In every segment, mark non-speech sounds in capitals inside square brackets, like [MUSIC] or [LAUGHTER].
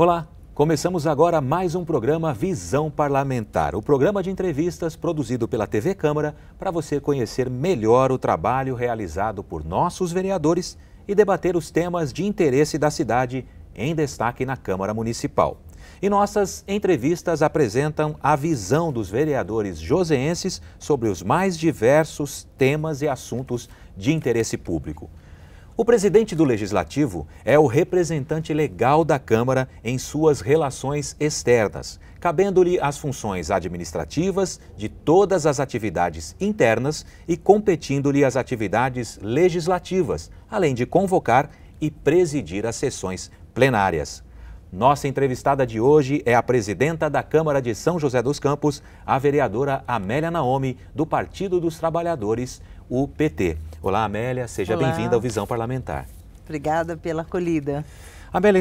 Olá, começamos agora mais um programa Visão Parlamentar, o programa de entrevistas produzido pela TV Câmara para você conhecer melhor o trabalho realizado por nossos vereadores e debater os temas de interesse da cidade em destaque na Câmara Municipal. E nossas entrevistas apresentam a visão dos vereadores joseenses sobre os mais diversos temas e assuntos de interesse público. O presidente do Legislativo é o representante legal da Câmara em suas relações externas, cabendo-lhe as funções administrativas de todas as atividades internas e competindo-lhe as atividades legislativas, além de convocar e presidir as sessões plenárias. Nossa entrevistada de hoje é a presidenta da Câmara de São José dos Campos, a vereadora Amélia Naomi, do Partido dos Trabalhadores, o PT. Olá, Amélia, seja bem-vinda ao Visão Parlamentar. Obrigada pela acolhida. Amélia,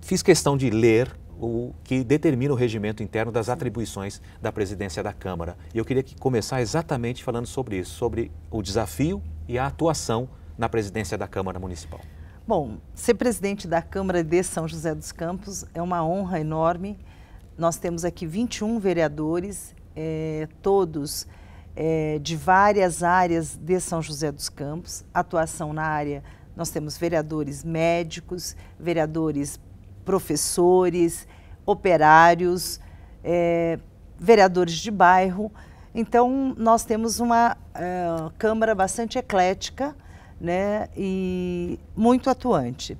fiz questão de ler o que determina o regimento interno das atribuições da presidência da Câmara. E eu queria que começar exatamente falando sobre isso, sobre o desafio e a atuação na presidência da Câmara Municipal. Bom, ser presidente da Câmara de São José dos Campos é uma honra enorme. Nós temos aqui 21 vereadores, eh, todos é, de várias áreas de São José dos Campos, atuação na área, nós temos vereadores médicos, vereadores professores, operários, é, vereadores de bairro. Então, nós temos uma é, Câmara bastante eclética né, e muito atuante.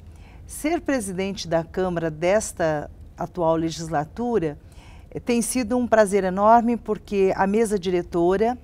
Ser presidente da Câmara desta atual legislatura é, tem sido um prazer enorme, porque a mesa diretora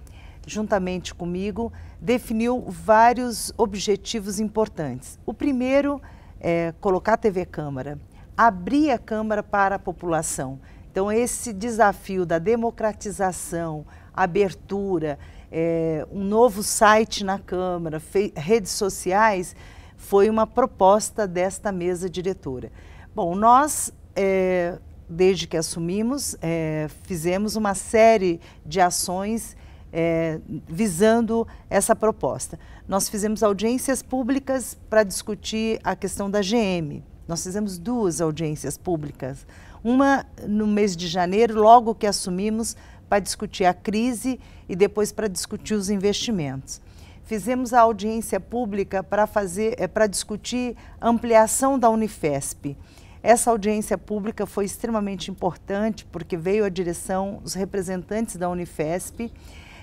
juntamente comigo, definiu vários objetivos importantes. O primeiro é colocar a TV Câmara, abrir a Câmara para a população. Então, esse desafio da democratização, abertura, é, um novo site na Câmara, redes sociais, foi uma proposta desta mesa diretora. Bom, nós, é, desde que assumimos, é, fizemos uma série de ações é, visando essa proposta. Nós fizemos audiências públicas para discutir a questão da GM. Nós fizemos duas audiências públicas. Uma no mês de janeiro, logo que assumimos, para discutir a crise e depois para discutir os investimentos. Fizemos a audiência pública para fazer, é, para discutir ampliação da Unifesp. Essa audiência pública foi extremamente importante porque veio a direção, os representantes da Unifesp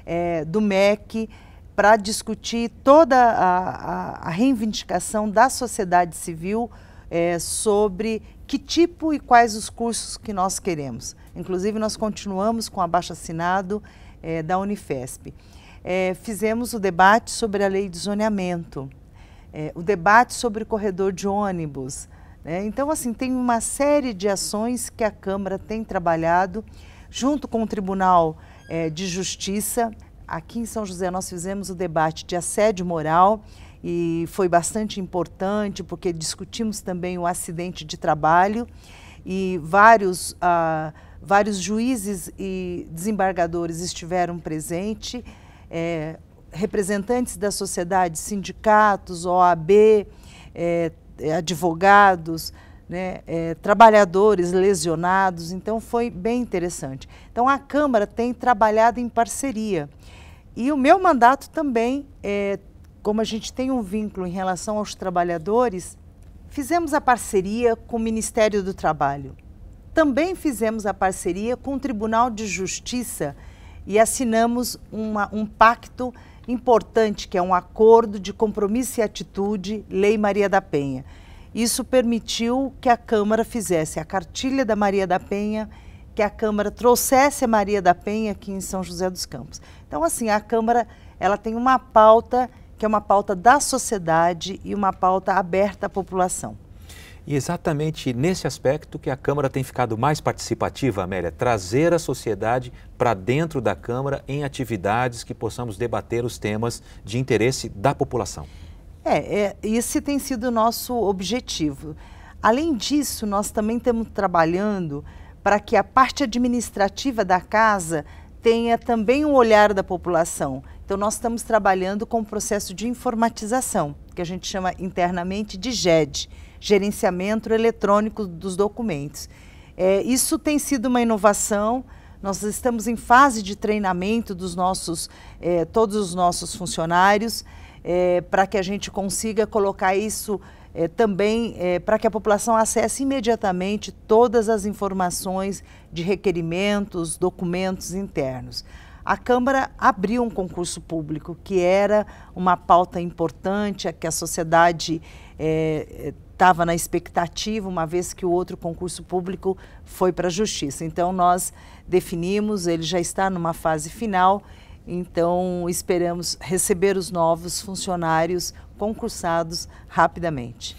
é, do MEC para discutir toda a, a, a, reivindicação da sociedade civil é, sobre que tipo e quais os cursos que nós queremos. Inclusive, nós continuamos com o abaixo-assinado é, da Unifesp. É, fizemos o debate sobre a lei de zoneamento, é, o debate sobre o corredor de ônibus. Né? Então, assim, tem uma série de ações que a Câmara tem trabalhado junto com o Tribunal é, de Justiça. Aqui em São José nós fizemos o debate de assédio moral e foi bastante importante porque discutimos também o acidente de trabalho e vários, ah, vários juízes e desembargadores estiveram presentes, é, representantes da sociedade, sindicatos, OAB, é, advogados, né, é, trabalhadores lesionados, então foi bem interessante. Então a Câmara tem trabalhado em parceria. E o meu mandato também, é, como a gente tem um vínculo em relação aos trabalhadores, fizemos a parceria com o Ministério do Trabalho. Também fizemos a parceria com o Tribunal de Justiça e assinamos uma, um pacto importante, que é um acordo de compromisso e atitude, Lei Maria da Penha. Isso permitiu que a Câmara fizesse a cartilha da Maria da Penha, que a Câmara trouxesse a Maria da Penha aqui em São José dos Campos. Então, assim, a Câmara ela tem uma pauta que é uma pauta da sociedade e uma pauta aberta à população. E exatamente nesse aspecto que a Câmara tem ficado mais participativa, Amélia, trazer a sociedade para dentro da Câmara em atividades que possamos debater os temas de interesse da população. É, é, esse tem sido o nosso objetivo. Além disso, nós também estamos trabalhando para que a parte administrativa da casa tenha também um olhar da população. Então, nós estamos trabalhando com o processo de informatização, que a gente chama internamente de GED Gerenciamento Eletrônico dos Documentos. É, isso tem sido uma inovação. Nós estamos em fase de treinamento dos nossos, é, todos os nossos funcionários é, para que a gente consiga colocar isso é, também é, para que a população acesse imediatamente todas as informações de requerimentos, documentos internos. A Câmara abriu um concurso público, que era uma pauta importante, a que a sociedade é, estava é, na expectativa, uma vez que o outro concurso público foi para a Justiça. Então, nós definimos, ele já está numa fase final então, esperamos receber os novos funcionários concursados rapidamente.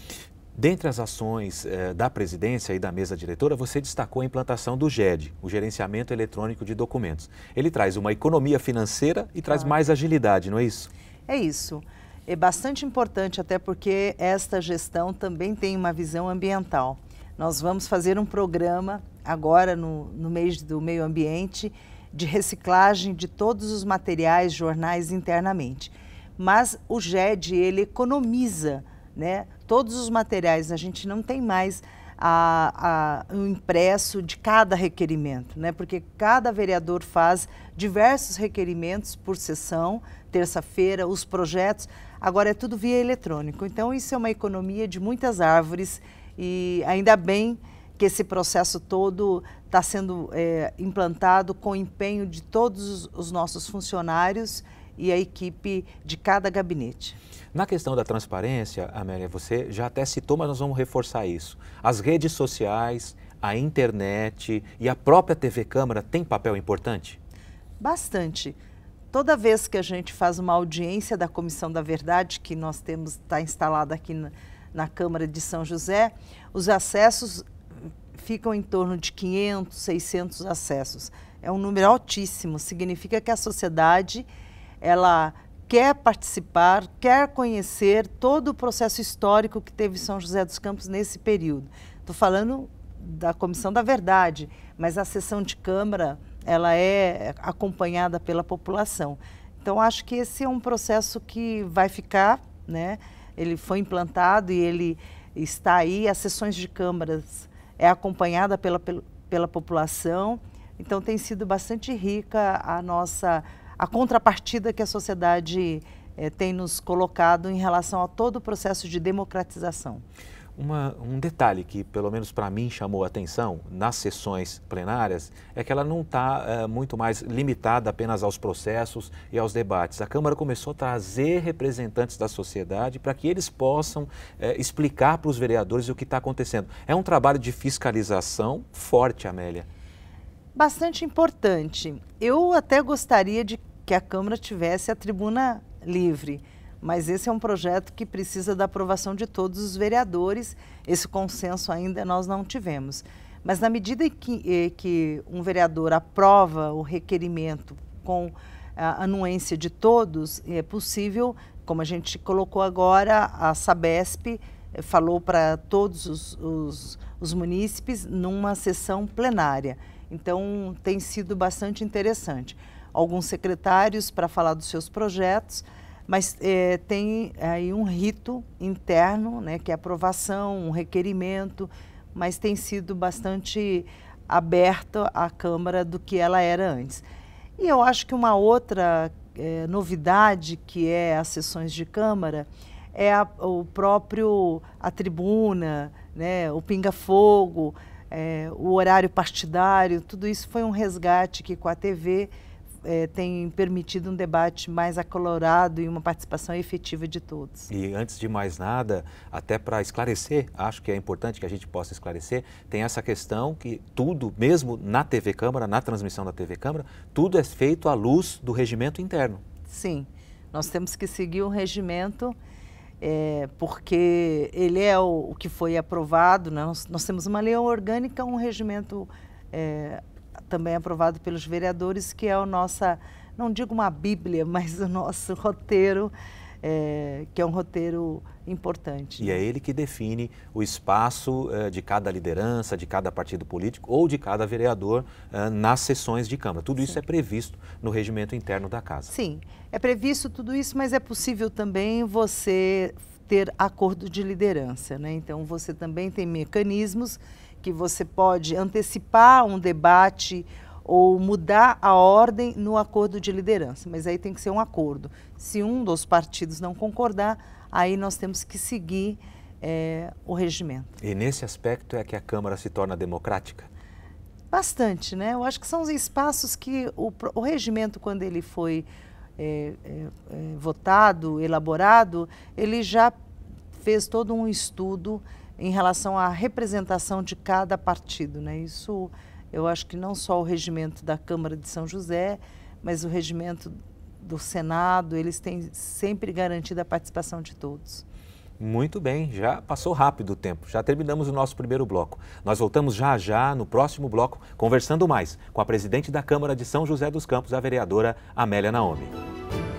Dentre as ações eh, da presidência e da mesa diretora, você destacou a implantação do GED, o Gerenciamento Eletrônico de Documentos. Ele traz uma economia financeira e traz ah. mais agilidade, não é isso? É isso. É bastante importante, até porque esta gestão também tem uma visão ambiental. Nós vamos fazer um programa agora no, no mês do meio ambiente de reciclagem de todos os materiais, jornais internamente. Mas o GED, ele economiza né, todos os materiais, a gente não tem mais a, a, um impresso de cada requerimento, né? porque cada vereador faz diversos requerimentos por sessão, terça-feira, os projetos, agora é tudo via eletrônico. Então, isso é uma economia de muitas árvores e ainda bem que esse processo todo está sendo é, implantado com o empenho de todos os nossos funcionários e a equipe de cada gabinete. Na questão da transparência, Amélia, você já até citou, mas nós vamos reforçar isso. As redes sociais, a internet e a própria TV Câmara têm papel importante? Bastante. Toda vez que a gente faz uma audiência da Comissão da Verdade, que nós temos, está instalada aqui na, na Câmara de São José, os acessos ficam em torno de 500, 600 acessos. É um número altíssimo, significa que a sociedade ela quer participar, quer conhecer todo o processo histórico que teve São José dos Campos nesse período. Estou falando da Comissão da Verdade, mas a sessão de Câmara ela é acompanhada pela população. Então acho que esse é um processo que vai ficar, né? Ele foi implantado e ele está aí. As sessões de câmaras é acompanhada pela, pela, população. Então tem sido bastante rica a nossa a contrapartida que a sociedade é, tem nos colocado em relação a todo o processo de democratização. Uma, um detalhe que, pelo menos para mim, chamou a atenção nas sessões plenárias é que ela não está eh, muito mais limitada apenas aos processos e aos debates. A Câmara começou a trazer representantes da sociedade para que eles possam eh, explicar para os vereadores o que está acontecendo. É um trabalho de fiscalização forte, Amélia. Bastante importante. Eu até gostaria de que a Câmara tivesse a tribuna livre mas esse é um projeto que precisa da aprovação de todos os vereadores. Esse consenso ainda nós não tivemos. Mas na medida que, eh, que um vereador aprova o requerimento com a anuência de todos, é possível, como a gente colocou agora, a Sabesp eh, falou para todos os, os, os munícipes numa sessão plenária. Então, tem sido bastante interessante. Alguns secretários para falar dos seus projetos, mas é, tem aí um rito interno, né, que é aprovação, um requerimento, mas tem sido bastante aberta a Câmara do que ela era antes. E eu acho que uma outra é, novidade que é as sessões de Câmara é a, o próprio a tribuna, né, o pinga-fogo, é, o horário partidário, tudo isso foi um resgate que com a TV é, tem permitido um debate mais acolorado e uma participação efetiva de todos. E antes de mais nada, até para esclarecer, acho que é importante que a gente possa esclarecer, tem essa questão que tudo, mesmo na TV Câmara, na transmissão da TV Câmara, tudo é feito à luz do regimento interno. Sim, nós temos que seguir o regimento. É, porque ele é o, o que foi aprovado, né? nós, nós, temos uma lei orgânica, um regimento é, também aprovado pelos vereadores, que é a nossa, não digo uma bíblia, [LAUGHS] mas o nosso roteiro, é, que é um roteiro importante. Né? E é ele que define o espaço eh, de cada liderança, de cada partido político ou de cada vereador eh, nas sessões de Câmara. Tudo Sim. isso é previsto no regimento interno da Casa. Sim, é previsto tudo isso, mas é possível também você ter acordo de liderança. Né? Então, você também tem mecanismos que você pode antecipar um debate ou mudar a ordem no acordo de liderança, mas aí tem que ser um acordo. Se um dos partidos não concordar, aí nós temos que seguir é, o regimento. E nesse aspecto é que a Câmara se torna democrática? Bastante, né? Eu acho que são os espaços que o, o regimento, quando ele foi é, é, votado, elaborado, ele já fez todo um estudo em relação à representação de cada partido. Né? Isso eu acho que não só o regimento da Câmara de São José, mas o regimento do Senado, eles têm sempre garantido a participação de todos. Muito bem, já passou rápido o tempo, já terminamos o nosso primeiro bloco. Nós voltamos já já no próximo bloco, conversando mais com a presidente da Câmara de São José dos Campos, a vereadora Amélia Naomi.